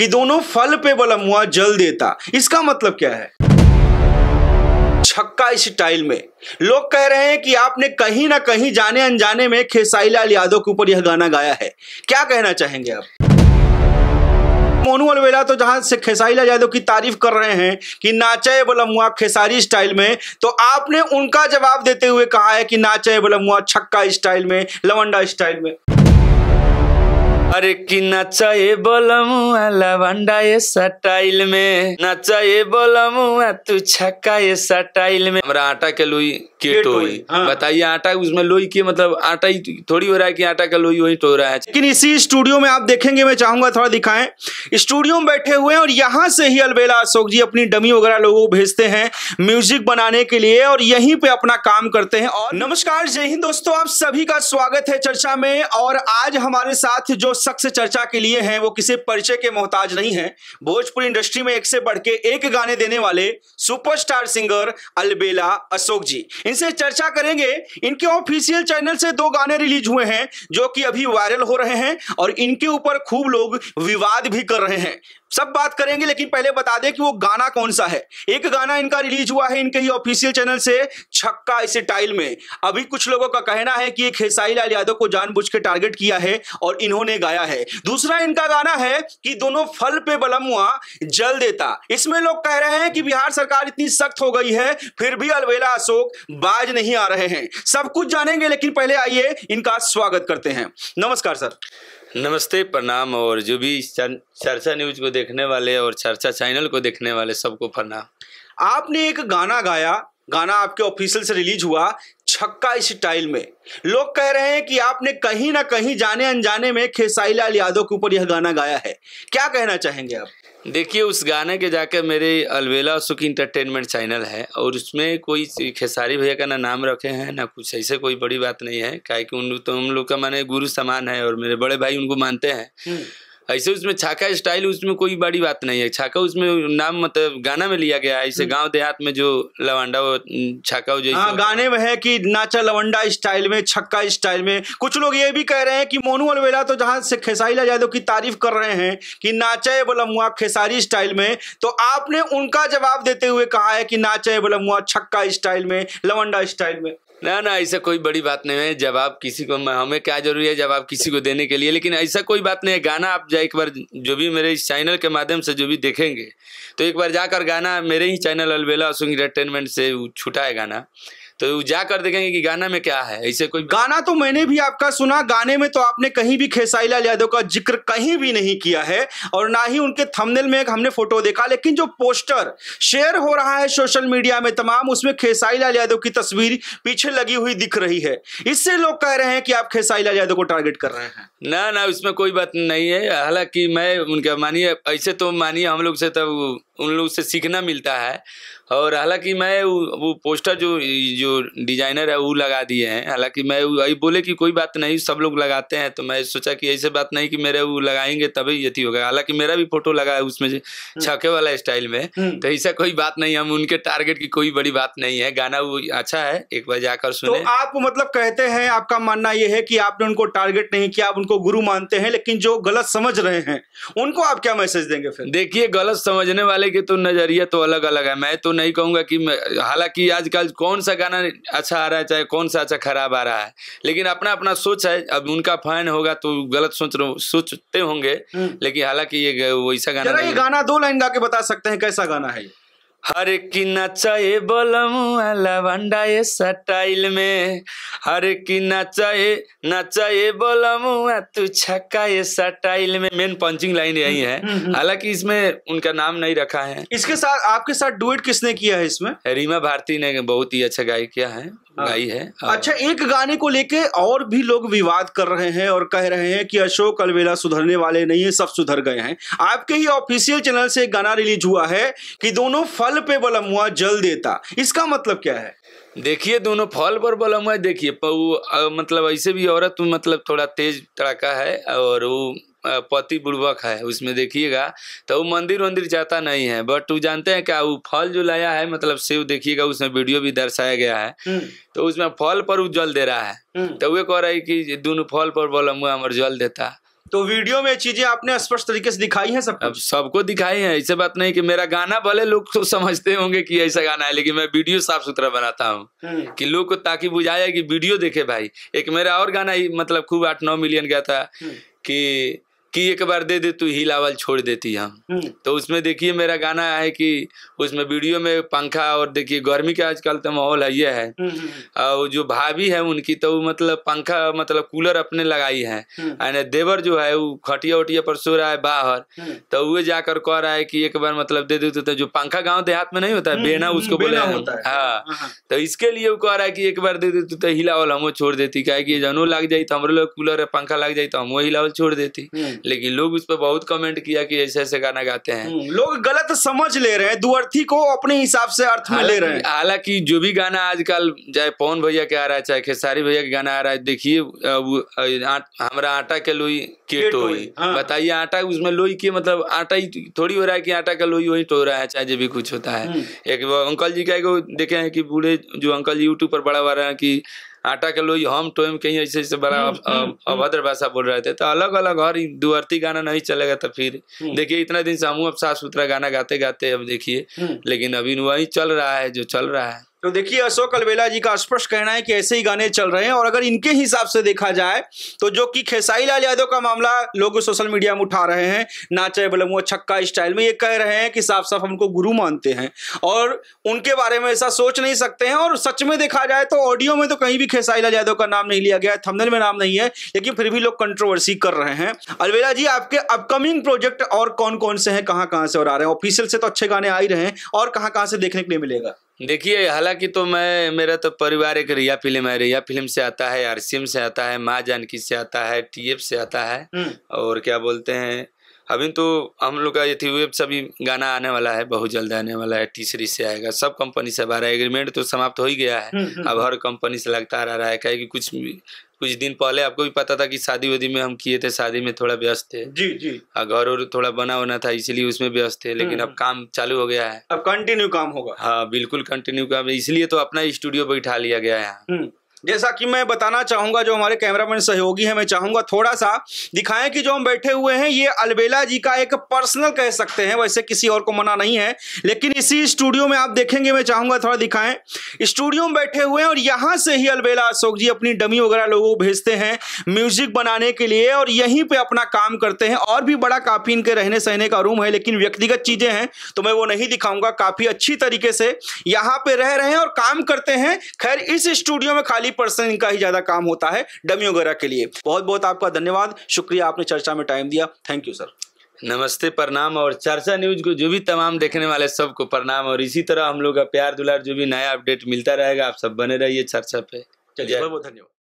कि दोनों फल पे बलम हुआ जल देता इसका मतलब क्या है छक्का इस टाइल में लोग कह रहे हैं कि आपने कहीं ना कहीं जाने अनजाने में खेसाई लाल यादव के ऊपर यह गाना गाया है क्या कहना चाहेंगे आप मोनू अलवेला तो जहां से खेसारी लाल यादव की तारीफ कर रहे हैं कि नाचे बलमुआ खेसारी स्टाइल में तो आपने उनका जवाब देते हुए कहा है कि नाचे बलमुआ छक्का स्टाइल में लवंडा स्टाइल में अरे की नचाए बोलमुआ लवंडा ये सटाइल में नचाए बोलमुआ तू छक्का ये सटाइल में हमारा आटा के लोई के टोई हाँ। बताइए आटा उसमें लोई के मतलब आटा ही थोड़ी हो रहा है कि आटा का लोई वही टो रहा है लेकिन इसी स्टूडियो में आप देखेंगे मैं चाहूंगा थोड़ा दिखाएं स्टूडियो में बैठे हुए हैं और यहाँ से ही अलबेला अशोक जी अपनी डमी वगैरह लोगों को भेजते हैं म्यूजिक बनाने के लिए और यहीं पे अपना काम करते हैं और नमस्कार जय हिंद दोस्तों आप सभी का स्वागत है चर्चा में और आज हमारे साथ जो शख्स चर्चा के लिए हैं वो किसी परिचय के मोहताज नहीं हैं भोजपुरी इंडस्ट्री में एक से बढ़ के एक गाने देने वाले सुपरस्टार सिंगर अलबेला अशोक जी इनसे चर्चा करेंगे इनके ऑफिशियल चैनल से दो गाने रिलीज हुए हैं जो कि अभी वायरल हो रहे हैं और इनके ऊपर खूब लोग विवाद भी कर रहे हैं सब बात करेंगे लेकिन पहले बता दें कि वो गाना कौन सा है एक गाना इनका रिलीज हुआ है इनके ही ऑफिशियल चैनल से छक्का इस टाइल में अभी कुछ लोगों का कहना है कि खेसाई लाल यादव को जानबूझ के टारगेट किया है और इन्होंने गाया है दूसरा इनका गाना है कि दोनों फल पे बलम हुआ जल देता इसमें लोग कह रहे हैं कि बिहार सरकार इतनी सख्त हो गई है फिर भी अलवेला अशोक बाज नहीं आ रहे हैं सब कुछ जानेंगे लेकिन पहले आइए इनका स्वागत करते हैं नमस्कार सर नमस्ते प्रणाम और जो भी चर्चा न्यूज को देखने वाले और चर्चा चैनल को देखने वाले सबको प्रणाम आपने एक गाना गाया गाना आपके ऑफिशियल से रिलीज हुआ छक्का स्टाइल में लोग कह रहे हैं कि आपने कहीं ना कहीं जाने अनजाने में खेसाई लाल यादव के ऊपर यह गाना गाया है क्या कहना चाहेंगे आप देखिए उस गाने के जाकर मेरे अलवेला सुखी इंटरटेनमेंट चैनल है और उसमें कोई खेसारी भैया का ना नाम रखे हैं ना कुछ ऐसे कोई बड़ी बात नहीं है क्या कि उन तो हम लोग का माने गुरु समान है और मेरे बड़े भाई उनको मानते हैं हम्म। ऐसे उसमें छाका स्टाइल उसमें कोई बड़ी बात नहीं है छाका उसमें नाम मतलब गाना में लिया गया है ऐसे हम्म। गांव देहात में जो लवंडा छाका जो आ, हाँ, गाने में है कि नाचा लवंडा स्टाइल में छक्का स्टाइल में कुछ लोग ये भी कह रहे हैं कि मोनू अलवेला तो जहाँ से खेसारी यादव की तारीफ कर रहे हैं कि नाचे बलमुआ खेसारी स्टाइल में तो आपने उनका जवाब देते हुए कहा है कि नाचे बलमुआ छक्का स्टाइल में लवंडा स्टाइल में ना ना ऐसा कोई बड़ी बात नहीं है जवाब किसी को हमें क्या जरूरी है जवाब किसी को देने के लिए लेकिन ऐसा कोई बात नहीं है गाना आप जा एक बार जो भी मेरे इस चैनल के माध्यम से जो भी देखेंगे तो एक बार जाकर गाना मेरे ही चैनल अलबेला सुंग एंटरटेनमेंट से छुटा है गाना तो जाकर देखेंगे कि गाना में क्या है ऐसे कोई गाना तो मैंने भी आपका सुना गाने में तो आपने कहीं भी खेसाई लाल यादव का जिक्र कहीं भी नहीं किया है और ना ही उनके थंबनेल में एक हमने फोटो देखा लेकिन जो पोस्टर शेयर हो रहा है सोशल मीडिया में तमाम उसमें खेसाई लाल यादव की तस्वीर पीछे लगी हुई दिख रही है इससे लोग कह रहे हैं कि आप खेसाई लाल यादव को टारगेट कर रहे हैं ना ना उसमें कोई बात नहीं है हालांकि मैं उनका मानिए ऐसे तो मानिए हम लोग से तब तो उन लोग से सीखना मिलता है और हालांकि मैं वो पोस्टर जो जो डिजाइनर है वो लगा दिए हैं हालांकि मैं वही बोले कि कोई बात नहीं सब लोग लगाते हैं तो मैं सोचा कि ऐसे बात नहीं कि मेरे वो लगाएंगे तभी यथी होगा हालांकि मेरा भी फोटो लगा है उसमें हम्म। छके वाला स्टाइल में हम्म। तो ऐसा कोई बात नहीं हम उनके टारगेट की कोई बड़ी बात नहीं है गाना वो अच्छा है एक बार जाकर तो सुने तो आप मतलब कहते हैं आपका मानना यह है कि आपने उनको टारगेट नहीं किया आप उनको गुरु मानते हैं लेकिन जो गलत समझ रहे हैं उनको आप क्या मैसेज देंगे फिर देखिए गलत समझने वाले के तो नज़रिया तो अलग अलग है मैं तो नहीं कहूंगा कि हालांकि आजकल कौन सा गाना अच्छा आ रहा है चाहे कौन सा अच्छा खराब आ रहा है लेकिन अपना अपना सोच है अब उनका फैन होगा तो गलत सोच सोचते होंगे हम्म। लेकिन हालांकि ये वैसा गाना ये गाना दो लाइन गा के बता सकते हैं कैसा गाना है हर की नचाए बलमुआ लवंडा ये सटाइल में हर की नचाए नचाए बलमुआ तू छक्का ये सटाइल में मेन पंचिंग लाइन यही हम्म, है हम्म, हम्म। हालांकि इसमें उनका नाम नहीं रखा है इसके साथ आपके साथ डुएट किसने किया है इसमें रीमा भारती ने बहुत ही अच्छा गायक किया है हाँ। गाई है हाँ। अच्छा एक गाने को लेके और भी लोग विवाद कर रहे हैं और कह रहे हैं कि अशोक अलवेला सुधरने वाले नहीं है सब सुधर गए हैं आपके ही ऑफिशियल चैनल से एक गाना रिलीज हुआ है कि दोनों फल पे बलम हुआ जल देता इसका मतलब क्या है देखिए दोनों फल पर बलम हुआ देखिए मतलब ऐसे भी औरत मतलब थोड़ा तेज तड़ाका है और वो पति पूर्वक है उसमें देखिएगा तो वो मंदिर वंदिर जाता नहीं है बट वो जानते हैं क्या वो फल जो लाया है मतलब सेव देखिएगा उसमें वीडियो भी दर्शाया गया है हम्म। तो उसमें फल पर वो जल दे रहा है हम्म। तो वे कह रहा है कि दोनों फल पर बोलमुआ अमर जल देता तो वीडियो में चीजें आपने स्पष्ट तरीके से दिखाई है सब अब सबको दिखाई है ऐसे बात नहीं कि मेरा गाना भले लोग तो समझते होंगे कि ऐसा गाना है लेकिन मैं वीडियो साफ सुथरा बनाता हूँ हम्म। कि लोग को ताकि बुझाया कि वीडियो देखे भाई एक मेरा और गाना ही मतलब खूब आठ नौ मिलियन गया था कि कि एक बार दे दे तू ही लावल छोड़ देती हम हम्म। तो उसमें देखिए मेरा गाना है कि उसमें वीडियो में पंखा और देखिए गर्मी का आजकल तो माहौल है ये है हम्म, हम्म, और जो भाभी है उनकी तो मतलब पंखा मतलब कूलर अपने लगाई है एने देवर जो है वो खटिया उटिया पर सो रहा है बाहर तो वे जाकर कह रहा है कि एक बार मतलब दे देते तो, तो जो पंखा गाँव देहात में नहीं होता है बेना उसको बोला हाँ।, हाँ, हाँ तो इसके लिए वो कह रहा है कि एक बार दे देते तो, तो हिलावल हमो छोड़ देती क्या कि जनो लग जाए तो हमारे लोग कूलर पंखा लग जाए तो हम वो छोड़ देती लेकिन लोग उस पर बहुत कमेंट किया कि ऐसे ऐसे गाना गाते हैं हम्म, लोग गलत समझ ले रहे हैं दुअर्थी को अपने हिसाब से अर्थ में ले रहे हैं हालांकि जो भी गाना आजकल चाहे पवन भैया के आ रहा है चाहे खेसारी भैया के गाना आ रहा है देखिए हमारा आटा के लोई के टोई हाँ। बताइए आटा उसमें लोई के मतलब आटा ही तो, थोड़ी हो रहा है कि आटा का लोई वही टो रहा है चाहे जो भी कुछ होता है हम्म। एक अंकल जी का देखे हैं कि बूढ़े जो अंकल जी यूट्यूब पर बड़ा हुआ रहे हैं आटा के लोई हम टोम कहीं ऐसे ऐसे बड़ा हम्म, हम्म, हम्म। अभद्र भाषा बोल रहे थे तो अलग अलग और दुअर्थी गाना नहीं चलेगा तो फिर देखिए इतना दिन से हम अब साफ सुथरा गाना गाते गाते अब देखिए लेकिन अभी वही चल रहा है जो चल रहा है तो देखिए अशोक अलवेला जी का स्पष्ट कहना है कि ऐसे ही गाने चल रहे हैं और अगर इनके हिसाब से देखा जाए तो जो कि खेसाई लाल यादव का मामला लोग सोशल मीडिया में उठा रहे हैं नाचे बलमुआ छक्का स्टाइल में ये कह रहे हैं कि साफ साफ हमको गुरु मानते हैं और उनके बारे में ऐसा सोच नहीं सकते हैं और सच में देखा जाए तो ऑडियो में तो कहीं भी खेसाई लाल यादव का नाम नहीं लिया गया है थमनल में नाम नहीं है लेकिन फिर भी लोग कंट्रोवर्सी कर रहे हैं अलवेला जी आपके अपकमिंग प्रोजेक्ट और कौन कौन से हैं कहाँ कहाँ से और आ रहे हैं ऑफिशियल से तो अच्छे गाने आ ही रहे हैं और कहाँ कहाँ से देखने के लिए मिलेगा देखिए हालांकि तो मैं मेरा तो परिवार एक रिया फिल्म है रिया फिल्म से आता है आरसीएम से आता है माँ जानकी से आता है टीएफ से आता है हम्म। और क्या बोलते हैं अभी तो हम लोग का वेब से भी गाना आने वाला है बहुत जल्द आने वाला है टी सीरीज से आएगा सब कंपनी से आ रहा है एग्रीमेंट तो समाप्त हो ही गया है हम्म, हम्म। अब हर कंपनी से लगता रह रहा है क्या कि कुछ कुछ दिन पहले आपको भी पता था कि शादी वादी में हम किए थे शादी में थोड़ा व्यस्त थे जी जी घर और थोड़ा बना होना था इसलिए उसमें व्यस्त थे लेकिन हम्म, अब काम चालू हो गया है अब कंटिन्यू काम होगा हाँ बिल्कुल कंटिन्यू काम इसलिए तो अपना स्टूडियो बैठा लिया गया है जैसा कि मैं बताना चाहूंगा जो हमारे कैमरामैन सहयोगी हैं मैं चाहूंगा थोड़ा सा दिखाएं कि जो हम बैठे हुए हैं ये अलबेला जी का एक पर्सनल कह सकते हैं वैसे किसी और को मना नहीं है लेकिन इसी स्टूडियो में आप देखेंगे मैं चाहूंगा थोड़ा दिखाएं स्टूडियो में बैठे हुए हैं और यहाँ से ही अलबेला अशोक जी अपनी डमी वगैरह लोगों को भेजते हैं म्यूजिक बनाने के लिए और यहीं पर अपना काम करते हैं और भी बड़ा काफ़ी इनके रहने सहने का रूम है लेकिन व्यक्तिगत चीज़ें हैं तो मैं वो नहीं दिखाऊंगा काफ़ी अच्छी तरीके से यहाँ पर रह रहे हैं और काम करते हैं खैर इस स्टूडियो में खाली थर्टी परसेंट इनका ही ज़्यादा काम होता है डमी वगैरह के लिए बहुत बहुत आपका धन्यवाद शुक्रिया आपने चर्चा में टाइम दिया थैंक यू सर नमस्ते प्रणाम और चर्चा न्यूज को जो भी तमाम देखने वाले सबको प्रणाम और इसी तरह हम लोग का प्यार दुलार जो भी नया अपडेट मिलता रहेगा आप सब बने रहिए चर्चा पे चलिए बहुत बहुत धन्यवाद